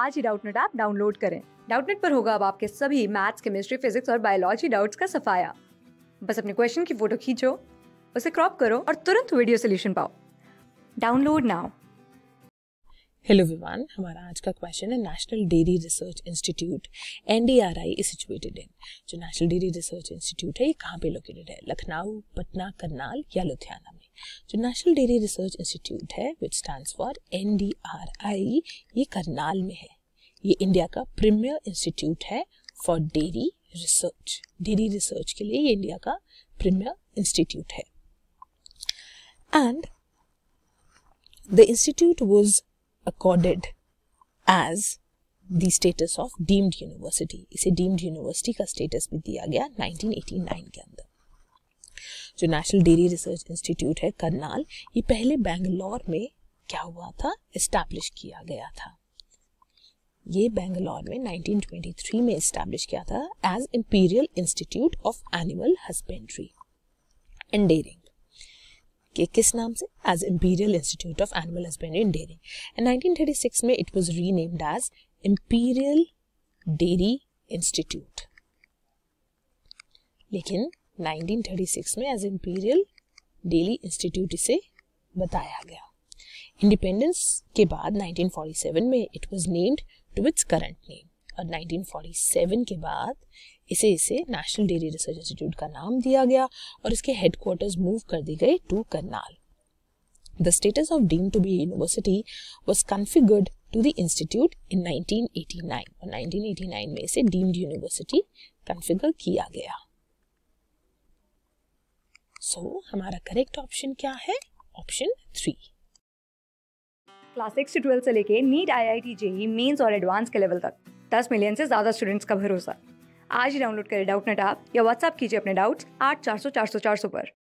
आज ही Doubtnut app download करें डाउटनेट पर होगा अब आपके सभी मैथ्स केमिस्ट्री फिजिक्स और बायोलॉजी डाउट्स का सफाया बस अपने क्वेश्चन की फोटो खींचो उसे क्रॉप करो और तुरंत वीडियो सोल्यूशन पाओ डाउनलोड नाउ हेलो विवान हमारा आज का क्वेश्चन है national dairy research institute N D R I is situated in जो नेशनल डेयरी रिसर्च इंस्टीट्यूट है ये कहाँ पे लोकेटेड है लखनऊ पटना करनाल या लुधियाना जो नेशनल डेयरी रिसर्च इंस्टीट्यूट है which stand for N D R I ये करनाल में है ये इंडिया का प्रीमियर इंस्टीट्यूट है for dairy research dairy research के लिए ये इंडिया का प्रीमियर इंस्टीट्यूट है and the institute was accorded as the status of deemed university इसे डीम्ड यूनिवर्सिटी का स्टेटस भी दिया गया 1989 के अंदर जो नेशनल डेयरी रिसर्च इंस्टीट्यूट है करनाल ये पहले बेंगलोर में क्या हुआ था इस्टेब्लिश किया गया था ये बेंगलोर में 1923 में इस्टेब्लिश किया था as imperial institute of animal husbandry and dairying के किस नाम से as imperial institute of animal husbandry and dairying and 1936 में it was renamed as imperial dairy institute लेकिन 1936 में एज इम्पीरियल डेली इंस्टीट्यूट इसे बताया गया इंडिपेंडेंस के बाद 1947 में it was named to its current name और 1947 के बाद इसे इसे नेशनल डेयरी रिसर्च इंस्टीट्यूट का नाम दिया गया और इसके हेडक्वार्टर्स मूव कर दी गई to Karnal The status of deemed to be a university was configured to the institute in 1989 और 1989 में इसे डीम्ड यूनिवर्सिटी कन्फिगर किया गया सो so, हमारा करेक्ट ऑप्शन क्या है option three class six to twelfth से लेके NEET I I T JEE mains और एडवांस के लेवल तक दस मिलियन से ज़्यादा स्टूडेंट्स का भरोसा आज ही डाउनलोड करें डाउट नेट आप या व्हाट्सअप कीजिए अपने डाउट्स आठ चार सौ चार सौ चार सौ पर